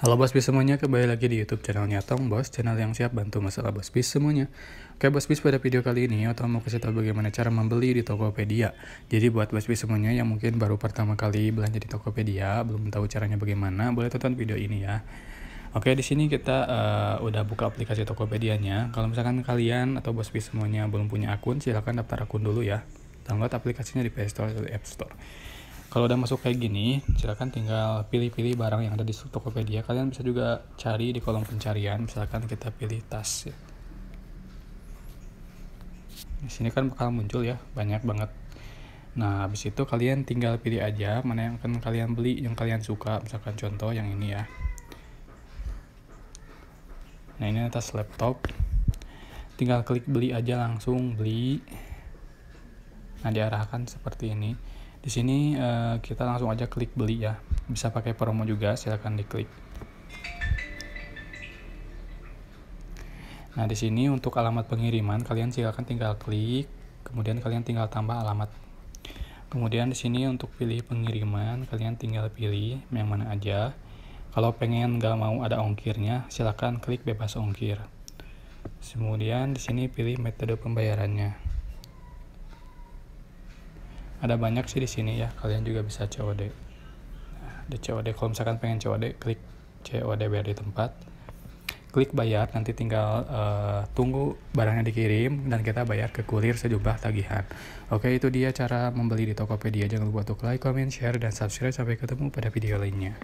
Halo bos bis semuanya, kembali lagi di YouTube channelnya Tong Bos, channel yang siap bantu masalah bos bis semuanya. Oke bos bis pada video kali ini atau mau kasih tahu bagaimana cara membeli di Tokopedia. Jadi buat bos bis semuanya yang mungkin baru pertama kali belanja di Tokopedia, belum tahu caranya bagaimana, boleh tonton video ini ya. Oke, di sini kita uh, udah buka aplikasi Tokopedia-nya. Kalau misalkan kalian atau bos bis semuanya belum punya akun, silahkan daftar akun dulu ya. Download aplikasinya di Play Store atau App Store. Kalau udah masuk kayak gini, silahkan tinggal pilih-pilih barang yang ada di Tokopedia. Kalian bisa juga cari di kolom pencarian, misalkan kita pilih tas ya. Di sini kan bakal muncul ya, banyak banget. Nah, habis itu kalian tinggal pilih aja mana yang akan kalian beli, yang kalian suka. Misalkan contoh yang ini ya. Nah, ini tas laptop. Tinggal klik beli aja langsung beli. Nah, diarahkan seperti ini di sini uh, kita langsung aja klik beli ya. Bisa pakai promo juga, silahkan diklik. Nah, di sini untuk alamat pengiriman kalian silahkan tinggal klik, kemudian kalian tinggal tambah alamat. Kemudian di sini untuk pilih pengiriman, kalian tinggal pilih yang mana aja. Kalau pengen nggak mau ada ongkirnya, silahkan klik bebas ongkir. Kemudian di sini pilih metode pembayarannya ada banyak sih di sini ya kalian juga bisa COD nah, di COD kalau misalkan pengen COD klik COD bayar di tempat klik bayar nanti tinggal uh, tunggu barangnya dikirim dan kita bayar ke kurir sejumlah tagihan oke itu dia cara membeli di Tokopedia jangan lupa untuk like, comment, share, dan subscribe sampai ketemu pada video lainnya